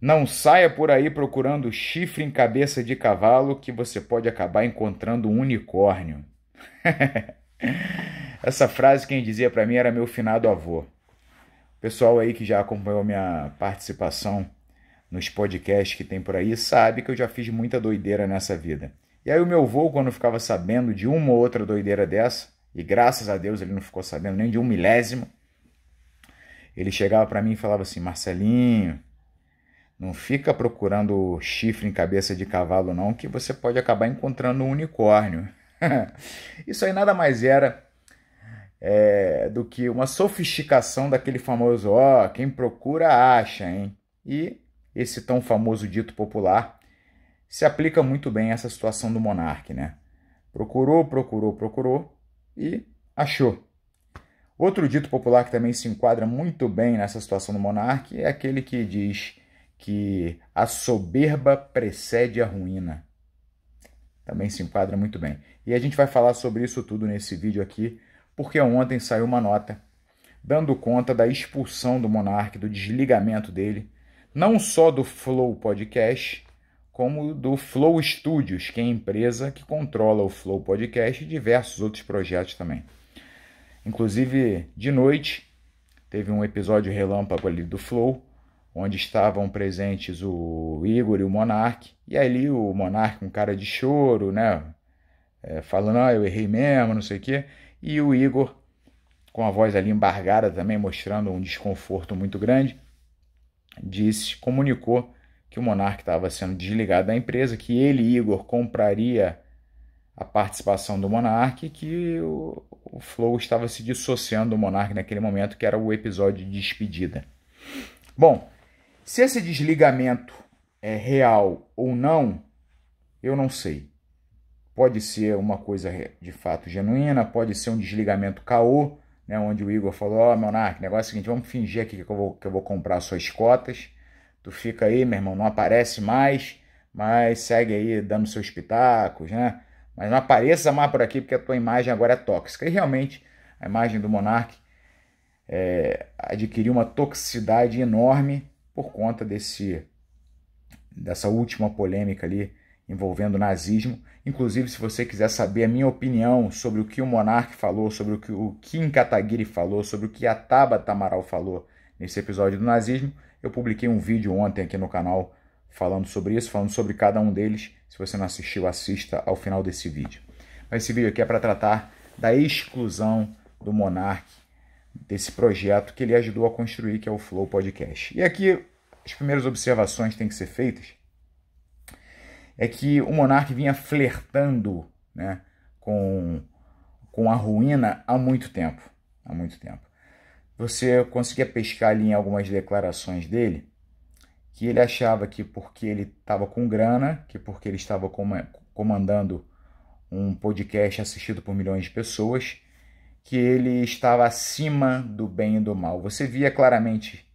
Não saia por aí procurando chifre em cabeça de cavalo que você pode acabar encontrando um unicórnio. Essa frase quem dizia para mim era meu finado avô. Pessoal aí que já acompanhou minha participação nos podcasts que tem por aí sabe que eu já fiz muita doideira nessa vida. E aí o meu avô, quando ficava sabendo de uma ou outra doideira dessa, e graças a Deus ele não ficou sabendo nem de um milésimo, ele chegava para mim e falava assim, Marcelinho não fica procurando chifre em cabeça de cavalo, não, que você pode acabar encontrando um unicórnio. Isso aí nada mais era é, do que uma sofisticação daquele famoso ó, oh, quem procura acha, hein? E esse tão famoso dito popular se aplica muito bem a essa situação do monarca, né? Procurou, procurou, procurou e achou. Outro dito popular que também se enquadra muito bem nessa situação do monarca é aquele que diz que a soberba precede a ruína. Também se enquadra muito bem. E a gente vai falar sobre isso tudo nesse vídeo aqui, porque ontem saiu uma nota dando conta da expulsão do Monarque, do desligamento dele, não só do Flow Podcast, como do Flow Studios, que é a empresa que controla o Flow Podcast e diversos outros projetos também. Inclusive, de noite, teve um episódio relâmpago ali do Flow, onde estavam presentes o Igor e o Monarque E ali o Monarque um cara de choro, né? É, falando, ah, eu errei mesmo, não sei o quê. E o Igor, com a voz ali embargada também, mostrando um desconforto muito grande, disse, comunicou que o Monarque estava sendo desligado da empresa, que ele, Igor, compraria a participação do Monarque, que o, o Flow estava se dissociando do Monarque naquele momento, que era o episódio de despedida. Bom, se esse desligamento é real ou não, eu não sei. Pode ser uma coisa de fato genuína, pode ser um desligamento caô, né, onde o Igor falou: Ó, oh, Monark, negócio é o seguinte, vamos fingir aqui que eu, vou, que eu vou comprar suas cotas. Tu fica aí, meu irmão, não aparece mais, mas segue aí dando seus pitacos, né? Mas não apareça mais por aqui porque a tua imagem agora é tóxica. E realmente a imagem do Monarque é, adquiriu uma toxicidade enorme por conta desse dessa última polêmica ali envolvendo o nazismo. Inclusive, se você quiser saber a minha opinião sobre o que o Monark falou, sobre o que o Kim Kataguiri falou, sobre o que a Taba Tamaral falou nesse episódio do nazismo, eu publiquei um vídeo ontem aqui no canal falando sobre isso, falando sobre cada um deles. Se você não assistiu, assista ao final desse vídeo. Mas esse vídeo aqui é para tratar da exclusão do Monark desse projeto que ele ajudou a construir, que é o Flow Podcast. E aqui as primeiras observações têm que ser feitas é que o Monarque vinha flertando, né, com com a ruína há muito tempo, há muito tempo. Você conseguia pescar ali em algumas declarações dele que ele achava que porque ele estava com grana, que porque ele estava comandando um podcast assistido por milhões de pessoas, que ele estava acima do bem e do mal. Você via claramente.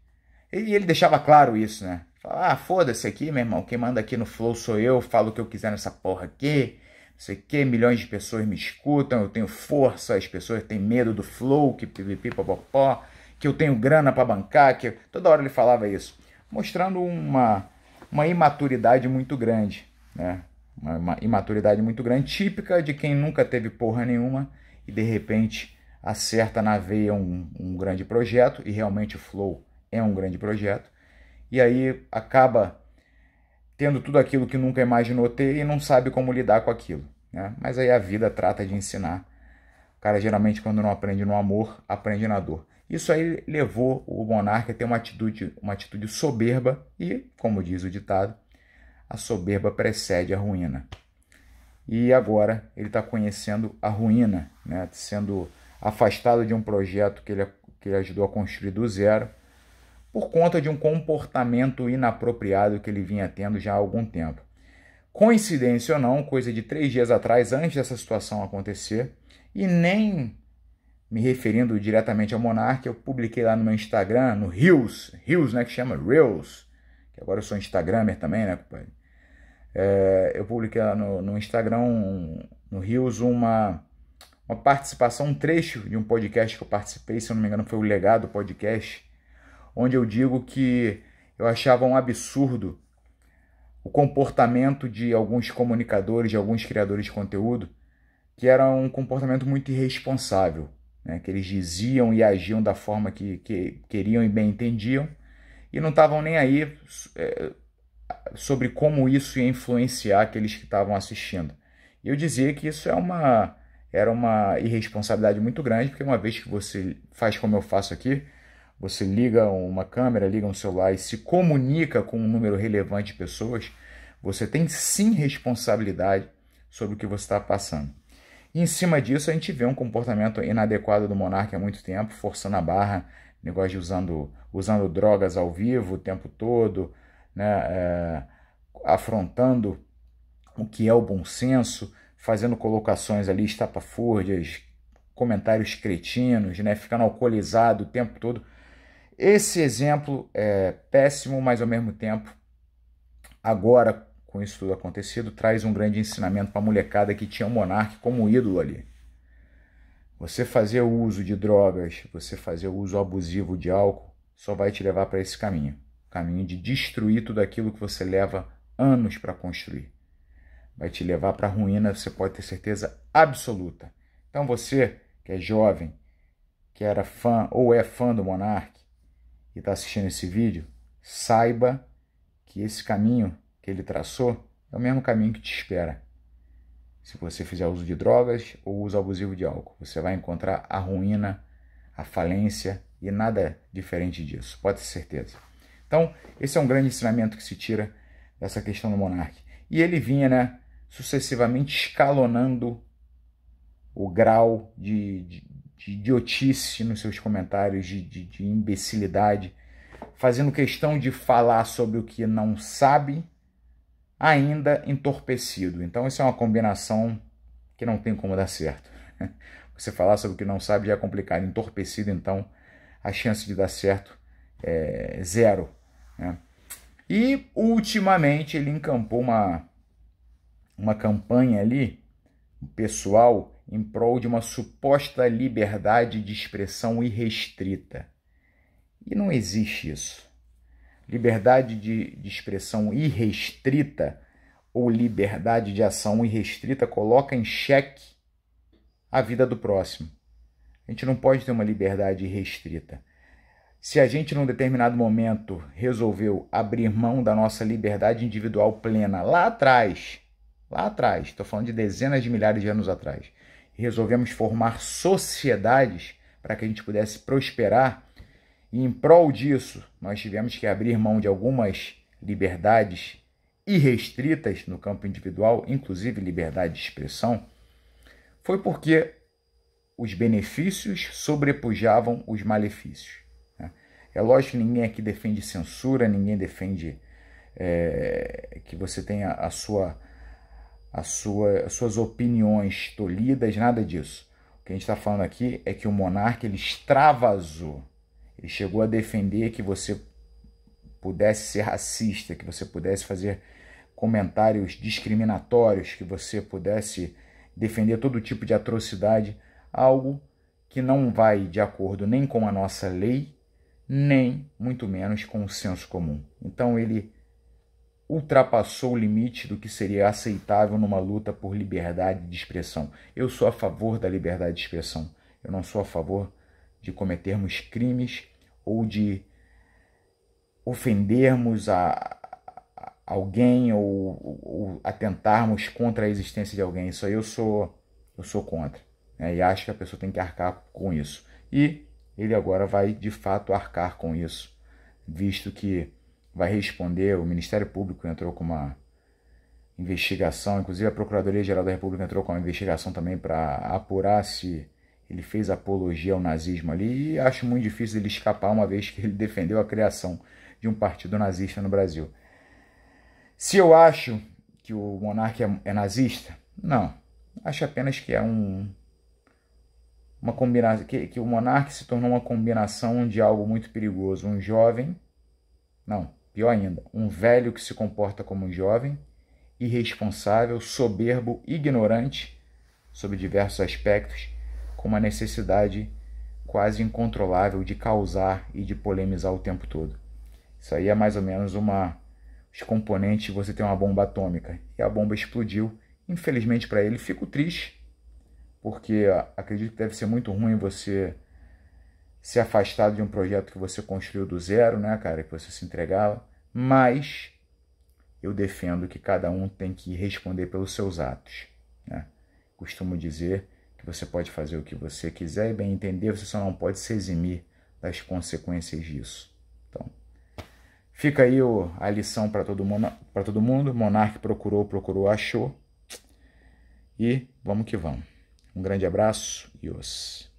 E ele deixava claro isso, né? Falava, ah, foda-se aqui, meu irmão. Quem manda aqui no Flow sou eu, falo o que eu quiser nessa porra aqui. Não sei o que, milhões de pessoas me escutam, eu tenho força, as pessoas têm medo do Flow, que pipipipopopó, que eu tenho grana para bancar, que. Toda hora ele falava isso. Mostrando uma, uma imaturidade muito grande, né? Uma, uma imaturidade muito grande, típica de quem nunca teve porra nenhuma e de repente acerta na veia um, um grande projeto, e realmente o Flow é um grande projeto, e aí acaba tendo tudo aquilo que nunca imaginou ter e não sabe como lidar com aquilo. Né? Mas aí a vida trata de ensinar. O cara geralmente, quando não aprende no amor, aprende na dor. Isso aí levou o monarca a ter uma atitude, uma atitude soberba e, como diz o ditado, a soberba precede a ruína. E agora ele está conhecendo a ruína, né? sendo afastado de um projeto que ele, que ele ajudou a construir do zero, por conta de um comportamento inapropriado que ele vinha tendo já há algum tempo. Coincidência ou não, coisa de três dias atrás, antes dessa situação acontecer, e nem me referindo diretamente ao Monark, eu publiquei lá no meu Instagram, no Reels, Reels, né, que chama Reels, que agora eu sou Instagramer também, né, companheiro É, eu publiquei lá no, no Instagram, um, no Reels, uma, uma participação, um trecho de um podcast que eu participei, se eu não me engano foi o Legado Podcast, onde eu digo que eu achava um absurdo o comportamento de alguns comunicadores, de alguns criadores de conteúdo, que era um comportamento muito irresponsável, né? que eles diziam e agiam da forma que, que queriam e bem entendiam, e não estavam nem aí é, sobre como isso ia influenciar aqueles que estavam assistindo. Eu dizia que isso é uma era uma irresponsabilidade muito grande, porque uma vez que você faz como eu faço aqui, você liga uma câmera, liga um celular e se comunica com um número relevante de pessoas, você tem sim responsabilidade sobre o que você está passando. E em cima disso, a gente vê um comportamento inadequado do monarca há muito tempo, forçando a barra, negócio de usando, usando drogas ao vivo o tempo todo, né, é, afrontando o que é o bom senso, fazendo colocações ali estapafúrdias, comentários cretinos, né, ficando alcoolizado o tempo todo. Esse exemplo é péssimo, mas ao mesmo tempo, agora com isso tudo acontecido, traz um grande ensinamento para a molecada que tinha o um monarca como ídolo ali. Você fazer o uso de drogas, você fazer o uso abusivo de álcool, só vai te levar para esse caminho caminho de destruir tudo aquilo que você leva anos para construir vai te levar para a ruína, você pode ter certeza absoluta. Então você que é jovem, que era fã ou é fã do Monark e está assistindo esse vídeo, saiba que esse caminho que ele traçou é o mesmo caminho que te espera. Se você fizer uso de drogas ou uso abusivo de álcool, você vai encontrar a ruína, a falência e nada diferente disso, pode ter certeza. Então, esse é um grande ensinamento que se tira dessa questão do monarca. E ele vinha, né, sucessivamente escalonando o grau de, de, de idiotice nos seus comentários, de, de, de imbecilidade, fazendo questão de falar sobre o que não sabe, ainda entorpecido. Então, isso é uma combinação que não tem como dar certo. Você falar sobre o que não sabe já é complicado, entorpecido, então a chance de dar certo é zero. Né? E ultimamente ele encampou uma uma campanha ali, pessoal, em prol de uma suposta liberdade de expressão irrestrita. E não existe isso. Liberdade de, de expressão irrestrita ou liberdade de ação irrestrita coloca em xeque a vida do próximo. A gente não pode ter uma liberdade irrestrita. Se a gente, num determinado momento, resolveu abrir mão da nossa liberdade individual plena lá atrás, lá atrás, estou falando de dezenas de milhares de anos atrás, e resolvemos formar sociedades para que a gente pudesse prosperar. E em prol disso, nós tivemos que abrir mão de algumas liberdades irrestritas no campo individual, inclusive liberdade de expressão, foi porque os benefícios sobrepujavam os malefícios. Né? É lógico que ninguém aqui defende censura, ninguém defende é, que você tenha a sua sua, as suas opiniões tolhidas, nada disso. O que a gente está falando aqui é que o monarca ele extravasou. Ele chegou a defender que você pudesse ser racista, que você pudesse fazer comentários discriminatórios, que você pudesse defender todo tipo de atrocidade, algo que não vai de acordo nem com a nossa lei, nem muito menos com o senso comum. Então ele ultrapassou o limite do que seria aceitável numa luta por liberdade de expressão. Eu sou a favor da liberdade de expressão. Eu não sou a favor de cometermos crimes ou de ofendermos a alguém ou, ou, atentarmos contra a existência de alguém. Isso aí eu sou, eu sou contra. Né? E acho que a pessoa tem que arcar com isso. E ele agora vai de fato arcar com isso, visto que vai responder, o Ministério Público entrou com uma investigação, inclusive a Procuradoria-Geral da República entrou com uma investigação também para apurar se ele fez apologia ao nazismo ali e acho muito difícil ele escapar, uma vez que ele defendeu a criação de um partido nazista no Brasil. Se eu acho que o monarca é, é nazista, não. Acho apenas que é um uma combinação que, que o monarca se tornou uma combinação de algo muito perigoso, um jovem, não, Pior ainda, um velho que se comporta como um jovem, irresponsável, soberbo, ignorante sobre diversos aspectos, com uma necessidade quase incontrolável de causar e de polemizar o tempo todo. Isso aí é mais ou menos uma os componentes, você tem uma bomba atômica e a bomba explodiu. Infelizmente para ele, fico triste, porque acredito que deve ser muito ruim você se afastar de um projeto que você construiu do zero, né, cara, que você se entregava, mas eu defendo que cada um tem que responder pelos seus atos. Né? Costumo dizer que você pode fazer o que você quiser e bem entender, você só não pode se eximir das consequências disso. Então, fica aí a lição para todo, todo mundo. Monarque procurou, procurou, achou. E vamos que vamos. Um grande abraço e os.